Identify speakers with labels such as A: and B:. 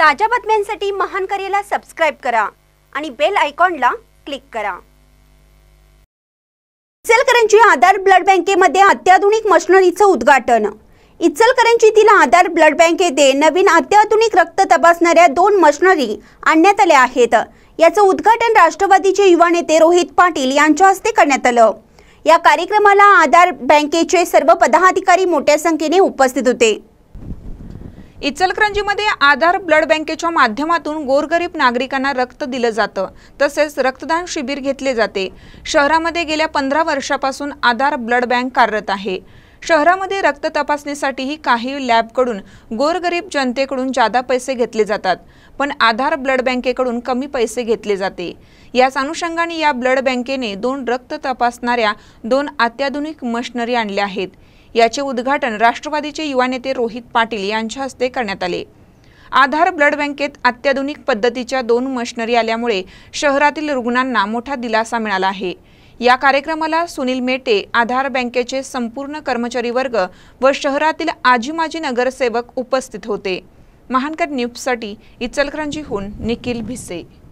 A: ताज्या बातम्यांसाठी महान करेला सबस्क्राईब करा आणि बेल आयकॉनला क्लिक करा इचलकरंजी आधार ब्लड बँकेमध्ये अत्याधुनिक मशनरीचं उद्घाटन इचलकरंजीतील आधार ब्लड बँक येथे नवीन अत्याधुनिक रक्त तपासणाऱ्या दोन मशनरी आणण्यात आल्या आहेत याचं उद्घाटन राष्ट्रवादीचे युवा नेते रोहित पाटील यांच्या हस्ते करण्यात आलं या कार्यक्रमाला आधार
B: बँकेचे सर्व पदाधिकारी मोठ्या संख्येने उपस्थित होते इचलकरंजीमध्ये आधार ब्लड बँकेच्या माध्यमातून गोरगरीब नागरिकांना रक्त दिलं जातं तसेच रक्तदान शिबिर घेतले जाते शहरामध्ये गेल्या पंधरा वर्षापासून आधार ब्लड बँक कार्यरत आहे शहरामध्ये रक्त तपासणीसाठीही काही लॅबकडून गोरगरीब जनतेकडून जादा पैसे घेतले जातात पण आधार ब्लड बँकेकडून कमी पैसे घेतले जाते याच अनुषंगाने या ब्लड बँकेने दोन रक्त तपासणाऱ्या दोन अत्याधुनिक मशिनरी आणल्या आहेत याचे उद्घाटन राष्ट्रवादीचे युवा नेते रोहित पाटील यांच्या हस्ते करण्यात आले आधार ब्लड बँकेत अत्याधुनिक पद्धतीच्या दोन मशनरी आल्यामुळे शहरातील रुग्णांना मोठा दिलासा मिळाला आहे या कार्यक्रमाला सुनील मेटे आधार बँकेचे संपूर्ण कर्मचारी वर्ग व शहरातील आजी माजी नगरसेवक उपस्थित होते महानकर न्यूजसाठी इचलकरंजीहून निखिल भिसे